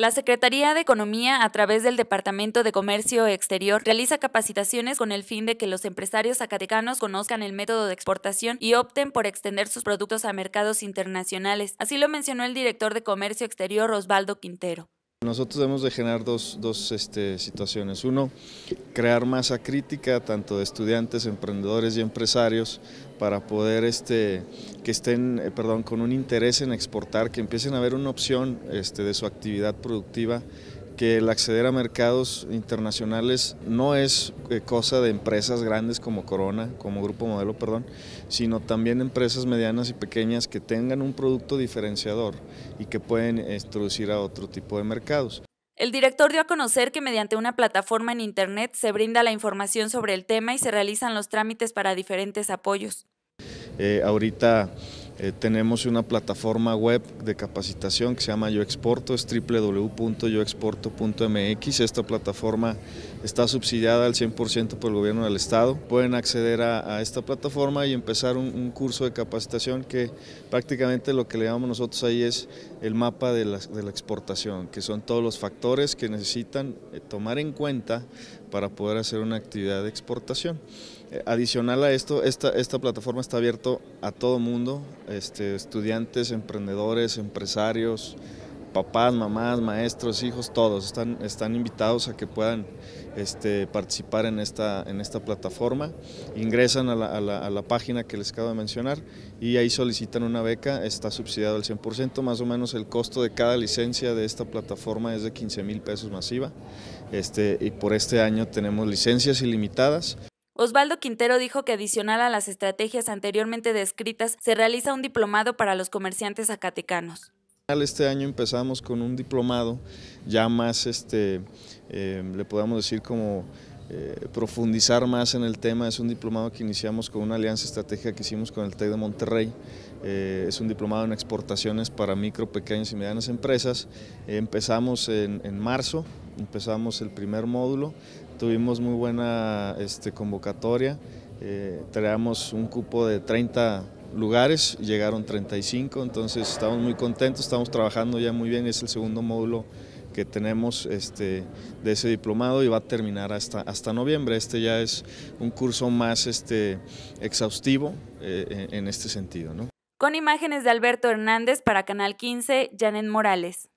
La Secretaría de Economía, a través del Departamento de Comercio Exterior, realiza capacitaciones con el fin de que los empresarios zacatecanos conozcan el método de exportación y opten por extender sus productos a mercados internacionales. Así lo mencionó el director de Comercio Exterior, Osvaldo Quintero. Nosotros debemos de generar dos, este, situaciones. Uno, crear masa crítica tanto de estudiantes, emprendedores y empresarios para poder este, que estén eh, perdón, con un interés en exportar, que empiecen a ver una opción este, de su actividad productiva que el acceder a mercados internacionales no es eh, cosa de empresas grandes como Corona, como Grupo Modelo, perdón, sino también empresas medianas y pequeñas que tengan un producto diferenciador y que pueden introducir a otro tipo de mercados. El director dio a conocer que mediante una plataforma en Internet se brinda la información sobre el tema y se realizan los trámites para diferentes apoyos. Eh, ahorita eh, tenemos una plataforma web de capacitación que se llama Yo es www.yoexporto.mx. Esta plataforma está subsidiada al 100% por el gobierno del estado. Pueden acceder a, esta plataforma y empezar un, curso de capacitación que prácticamente lo que le llamamos nosotros ahí es el mapa de la, exportación, que son todos los factores que necesitan eh, tomar en cuenta para poder hacer una actividad de exportación. Adicional a esto, esta, plataforma está abierta a todo mundo, este, estudiantes, emprendedores, empresarios, papás, mamás, maestros, hijos, todos están, invitados a que puedan este, participar en esta, plataforma. Ingresan a la, página que les acabo de mencionar y ahí solicitan una beca, está subsidiado al 100%, más o menos el costo de cada licencia de esta plataforma es de 15 mil pesos masiva. Este, y por este año tenemos licencias ilimitadas Osvaldo Quintero dijo que adicional a las estrategias anteriormente descritas, se realiza un diplomado para los comerciantes zacatecanos. Este año empezamos con un diplomado ya más, este, eh, le podemos decir como eh, profundizar más en el tema. Es un diplomado que iniciamos con una alianza estratégica que hicimos con el TEC de Monterrey. Eh, es un diplomado en exportaciones para micro, pequeñas y medianas empresas. empezamos en, en marzo, empezamos el primer módulo, tuvimos muy buena este, convocatoria, eh, un cupo de 30 lugares, llegaron 35, entonces estamos muy contentos, estamos trabajando ya muy bien, es el segundo módulo que tenemos este, de ese diplomado y va a terminar hasta, hasta noviembre. Este ya es un curso más este, exhaustivo eh, en, este sentido. Con imágenes de Alberto Hernández para Canal 15, Janet Morales.